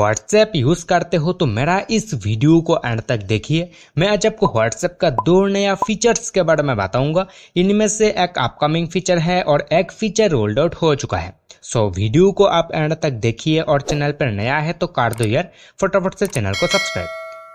WhatsApp use करते हो तो मेरा इस वीडियो को एंड तक देखिए मैं आज आपको व्हाट्सएप का दो नया फीचर्स के बारे में बताऊंगा इनमें से एक अपकमिंग फीचर है और एक फीचर रोल्ड आउट हो चुका है सो so, वीडियो को आप एंड तक देखिए और चैनल पर नया है तो कर दो यार फटाफट से चैनल को सब्सक्राइब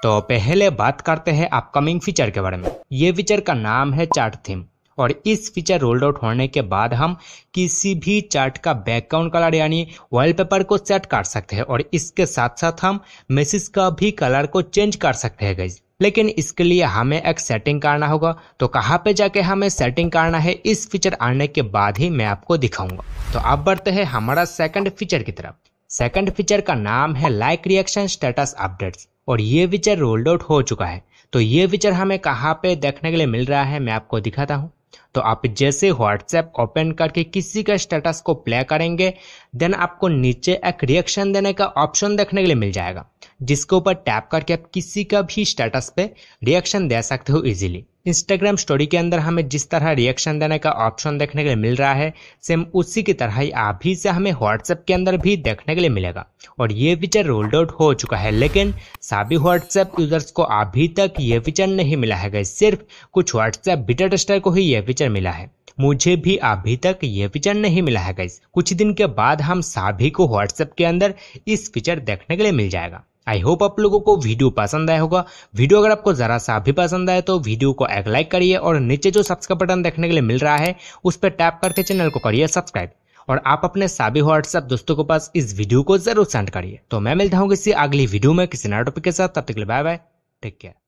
तो पहले बात करते हैं अपकमिंग फीचर के बारे में ये फीचर का नाम है चार्ट थीम और इस फीचर रोल्ड आउट होने के बाद हम किसी भी चार्ट का बैकग्राउंड कलर यानी वॉलपेपर को सेट कर सकते हैं और इसके साथ साथ हम मैसेज का भी कलर को चेंज कर सकते हैं गाइज लेकिन इसके लिए हमें एक सेटिंग करना होगा तो कहाँ पे जाके हमें सेटिंग करना है इस फीचर आने के बाद ही मैं आपको दिखाऊंगा तो अब बढ़ते हैं हमारा सेकंड फीचर की तरफ सेकंड फीचर का नाम है लाइक रिएक्शन स्टेटस अपडेट्स और ये फीचर रोल्ड आउट हो चुका है तो ये फीचर हमें कहाँ पे देखने के लिए मिल रहा है मैं आपको दिखाता हूँ तो आप जैसे व्हाट्सएप ओपन करके किसी का स्टेटस को प्ले करेंगे देन आपको नीचे एक रिएक्शन देने का ऑप्शन देखने के लिए मिल जाएगा जिसके ऊपर टैप करके आप किसी का भी स्टेटस पे रिएक्शन दे सकते हो इजीली इंस्टाग्राम स्टोरी के अंदर हमें जिस तरह रिएक्शन देने का ऑप्शन देखने के लिए मिल रहा है सेम उसी की तरह ही अभी से हमें व्हाट्सएप के अंदर भी देखने के लिए मिलेगा और ये फीचर रोल्ड आउट हो चुका है लेकिन सभी व्हाट्सएप यूजर्स को अभी तक ये फीचर नहीं मिला है सिर्फ कुछ व्हाट्सएप बीटा टेस्टर को ही ये फीचर मिला है मुझे भी अभी तक ये फीचर नहीं मिला है कुछ दिन के बाद हम सभी को व्हाट्सएप के अंदर इस फीचर देखने के लिए मिल जाएगा आई होप आप लोगों को वीडियो पसंद आया होगा वीडियो अगर आपको ज़रा सा भी पसंद आए तो वीडियो को एक लाइक करिए और नीचे जो सब्सक्राइब बटन देखने के लिए मिल रहा है उस पर टैप करके चैनल को करिए सब्सक्राइब और आप अपने सभी व्हाट्सएप दोस्तों के पास इस वीडियो को जरूर सेंड करिए तो मैं मिलता हूँ किसी अगली वीडियो में किसी नए टॉपिक के साथ तब तक के लिए बाय बाय टेक केयर